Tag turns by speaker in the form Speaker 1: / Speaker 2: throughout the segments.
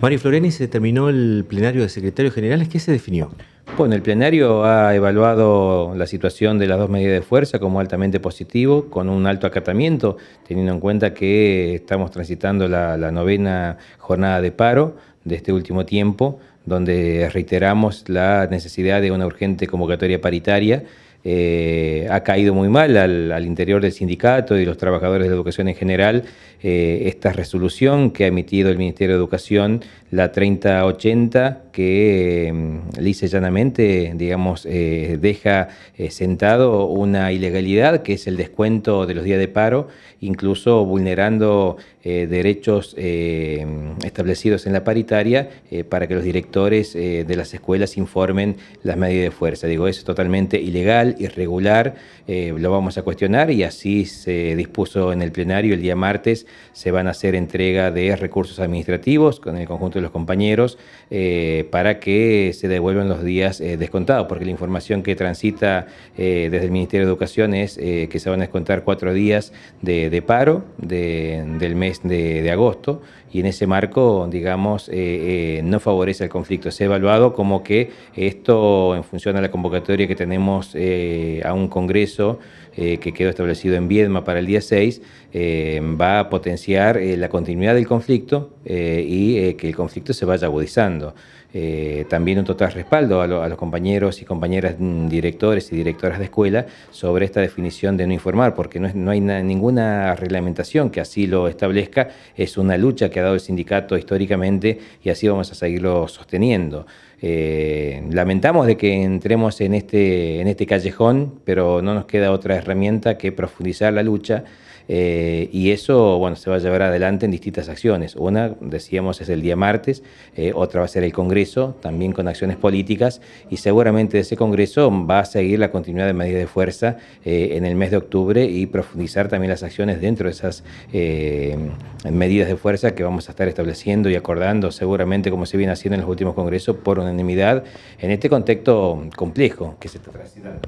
Speaker 1: Mario Floreni, se terminó el plenario de secretarios generales. ¿Qué se definió? Bueno, el plenario ha evaluado la situación de las dos medidas de fuerza como altamente positivo, con un alto acatamiento, teniendo en cuenta que estamos transitando la, la novena jornada de paro de este último tiempo, donde reiteramos la necesidad de una urgente convocatoria paritaria eh, ha caído muy mal al, interior del sindicato y los trabajadores de la educación en general eh, esta resolución que ha emitido el Ministerio de Educación, la 3080, que em, lice y llanamente, digamos, eh, deja sentado una ilegalidad que es el descuento de los días de paro, incluso vulnerando derechos establecidos en la paritaria para que los directores de las escuelas informen las medidas de fuerza. Digo, eso es totalmente ilegal irregular, eh, lo vamos a cuestionar y así se dispuso en el plenario el día martes, se van a hacer entrega de recursos administrativos con el conjunto de los compañeros eh, para que se devuelvan los días eh, descontados, porque la información que transita desde el Ministerio de Educación es que se van a descontar cuatro días de, paro del mes de, de, agosto y en ese marco, digamos, no favorece el conflicto. Se ha evaluado como que esto, en función a la convocatoria que tenemos a un congreso eh, que quedó establecido en Viedma para el día 6, eh, va a potenciar eh, la continuidad del conflicto y que el conflicto se vaya agudizando. también un total respaldo a, los compañeros y compañeras mm, directores y directoras de escuela sobre esta definición de no informar, porque no, hay ninguna reglamentación que así lo establezca, es una lucha que ha dado el sindicato históricamente y así vamos a seguirlo sosteniendo. Eh, lamentamos de que entremos en este, en este callejón, pero no nos queda otra herramienta que profundizar la lucha eh, y eso bueno, se va a llevar adelante en distintas acciones. Una, decíamos, es el día martes, eh, otra va a ser el Congreso, también con acciones políticas, y seguramente ese Congreso va a seguir la continuidad de medidas de fuerza en el mes de octubre y profundizar también las acciones dentro de esas medidas de fuerza que vamos a estar estableciendo y acordando seguramente como se viene haciendo en los últimos Congresos por unanimidad en este contexto complejo que se está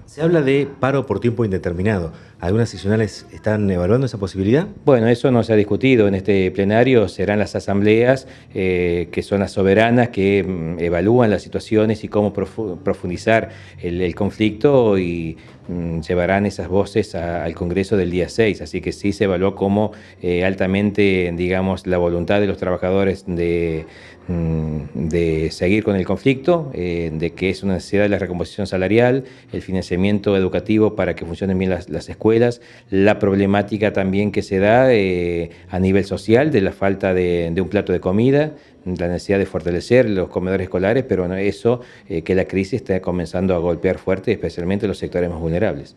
Speaker 1: Se habla de paro por tiempo indeterminado. ¿Algunas seccionales están evaluando esa posibilidad? Bueno, eso no se ha discutido en este plenario. Serán las asambleas, eh, que son las soberanas, que mm, evalúan las situaciones y cómo profundizar el, conflicto y mm, llevarán esas voces al Congreso del día 6. Así que sí se evaluó como eh, altamente, digamos, la voluntad de los trabajadores de, mm, de seguir con el conflicto eh, de que es una necesidad de la recomposición salarial, el financiamiento educativo para que funcionen bien las, escuelas, la problemática también que se da eh, a nivel social de la falta de, un plato de comida, la necesidad de fortalecer los comedores escolares, pero eso eh, que la crisis está comenzando a golpear fuerte, especialmente los sectores más vulnerables.